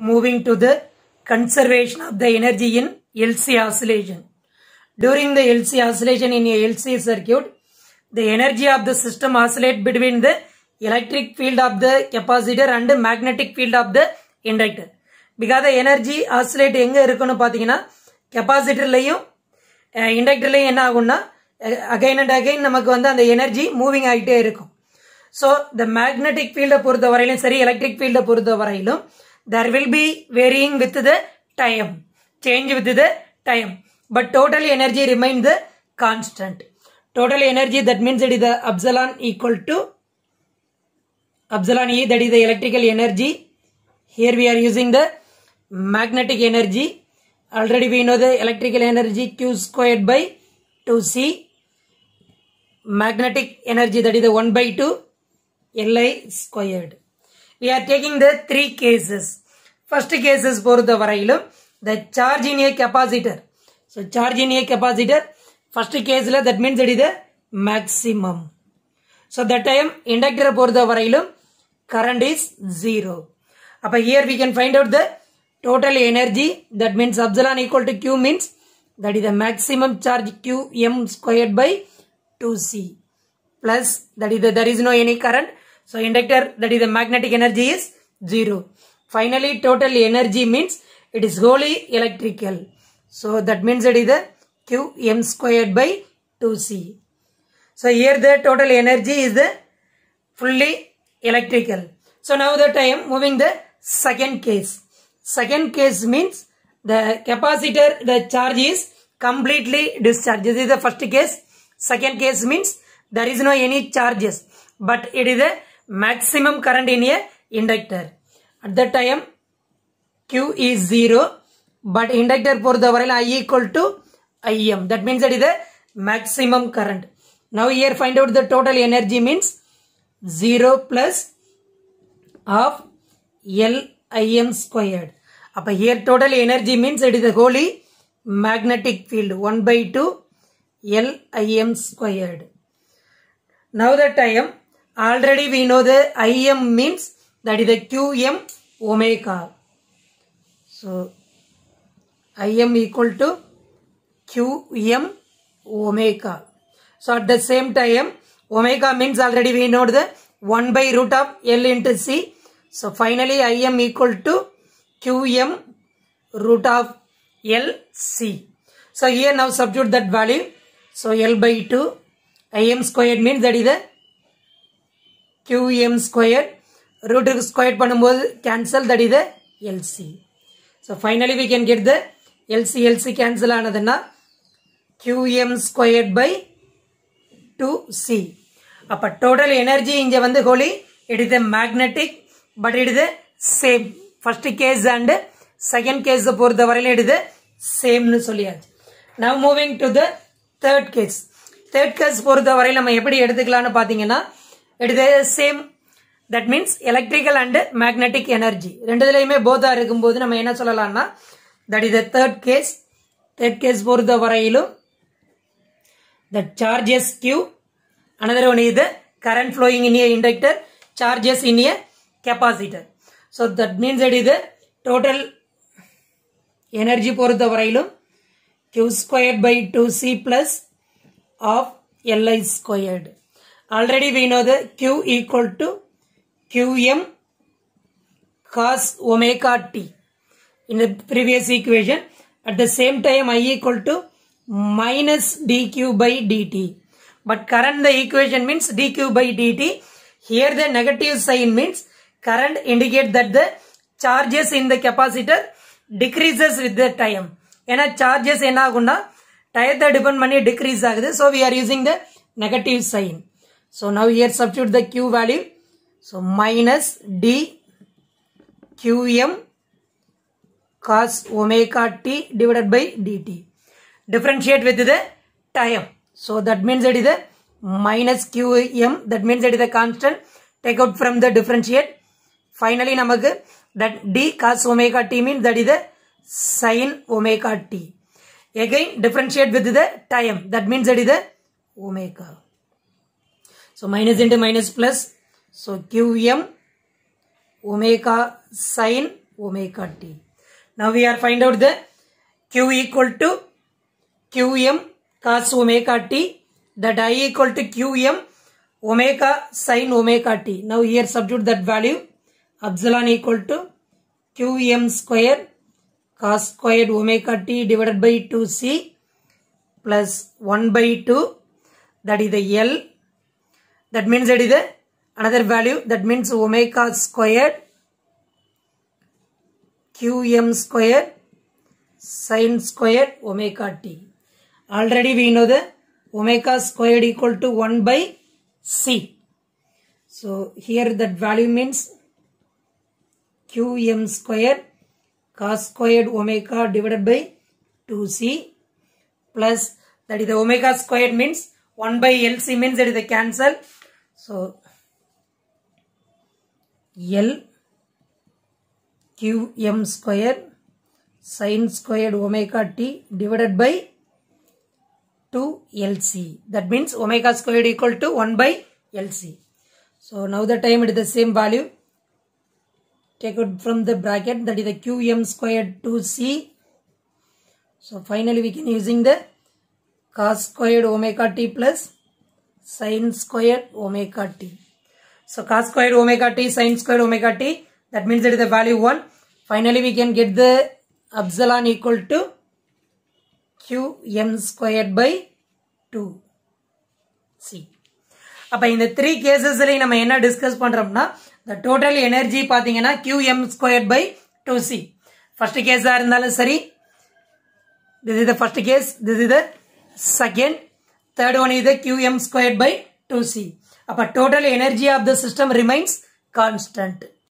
moving to the conservation of the energy in LC oscillation. During the LC oscillation in a LC circuit, the energy of the system oscillates between the electric field of the capacitor and the magnetic field of the inductor. Because பிகாத energy oscillate எங்கே இருக்குன்னு பார்த்தீங்கன்னா கெப்பாசிட்டர்லையும் இண்டக்டர்லையும் என்ன ஆகும்னா again and Again and again, அந்த energy moving ஆகிட்டே இருக்கும் ஸோ இந்த மேக்னெட்டிக் ஃபீல்டை பொறுத்த வரையிலும் சரி எலக்ட்ரிக் ஃபீல்டை பொறுத்த வரையிலும் there will be varying with the time, change with the time. But total energy remains the constant. Total energy that means it is the epsilon equal to epsilon E that is the electrical energy. Here we are using the magnetic energy. Already we know the electrical energy Q squared by 2C. Magnetic energy that is the 1 by 2 Li squared. We are taking the three cases first cases போருத்த வரையிலும் the charge in a capacitor so charge in a capacitor first கேஸில் that means it இது maximum so that time inductor போருத்த வரையிலும் current is zero அப்பு here we can find out the total energy that means epsilon equal to q means that is the maximum charge q m squared by 2c plus that is the, there is no any current so inductor that is the magnetic energy is 0 Finally, total energy means it is wholly electrical. So that means it is the Qm squared by 2C. So here the total energy is the fully electrical. So now that I am moving the second case. Second case means the capacitor, the charge is completely discharged. This is the first case. Second case means there is no any charges but it is a maximum current in a inductor. At that time, Q is 0. But inductor for பொறுத்தவரையில் I equal to IM. That means that is the maximum current. Now here find out the total energy means 0 plus of L IM squared. up here total energy means it is the wholly magnetic field 1 by 2 L IM squared. Now that IM already we know the IM means that is the qm omega. So, im equal to qm omega. So, at the same time, omega means already we know the 1 by root of L into C. So, finally, im equal to qm root of L C. So, here now substitute that value. So, L by 2 im squared means that is the qm squared ரூட்டுக்கு square பண்ணும்போது cancel that இது LC so finally we can get the LC LC cancel ஆனதுன்னா QM square by two C அப்போ total energy இங்கே வந்து wholly it is magnetic but it இது same first case and second case பொறுத்த வரையிலும் it சேம்னு சொல்லியாச்சு now moving to the third case third case பொறுத்த வரையில் நம்ம எப்படி எடுத்துக்கலாம்னு பார்த்தீங்கன்னா it same that means electrical and magnetic energy ரெண்டுதுலையுமே போதா இருக்கும்போது நம்ம என்ன சொல்லலாம்னா that is the third case third case பொறுத்த வரையிலும் that charges Q another one இது current flowing in inductor charges in capacitor so that means it இது டோட்டல் எனர்ஜி பொறுத்த வரையிலும் Q squared by two C plus half LI squared already we know the Q equal to qm cos omega t in the previous equation. At the same time, I equal to minus dq by dt. But current the equation means dq by dt. Here the negative sign means current indicate that the charges in the capacitor decreases with the time. ஏன்னா charges என்ன ஆகும்னா டயத்தை depend பண்ணி decrease ஆகுது so we are using the negative sign so now here substitute the Q value So minus d qm cos omega t divided by dt. Differentiate with the time. So that means it is a minus qm. That means it is a constant. Take out from the differentiate. Finally, namak that d cos omega t means that is a sin omega t. Again, differentiate with the time. That means it is a omega. So minus into minus plus So qm omega sine omega t. Now we are find out the q equal to qm cos omega t that i equal to qm omega sine omega t. Now here substitute that value epsilon equal to qm square cos squared omega t divided by 2c plus 1 by 2 that is the L that means that is the another value that means omega squared qm squared sine squared omega t. Already we know the omega squared equal to 1 by c. So here that value means qm squared cos squared omega divided by 2c plus that is the omega squared means 1 by lc means that is the cancel. So L q m square sin squared omega t divided by 2 LC. That means omega squared equal to 1 by LC. So now the time it is the same value. Take out from the bracket that is the qm squared 2c. So finally we can using the cos squared omega t plus sin squared omega t. So cos square omega t sine square omega t. That means it is the value 1. Finally, we can get the epsilon equal to qm squared by 2. See. அப்போ இந்த three கேசஸ்லையும் நம்ம என்ன discuss பண்ணுறோம்னா இந்த total energy பார்த்தீங்கன்னா QM square by two C first கேஸாக இருந்தாலும் சரி this is the first case this is the second third one இது QM square by two C அப்போ total energy of the system remains constant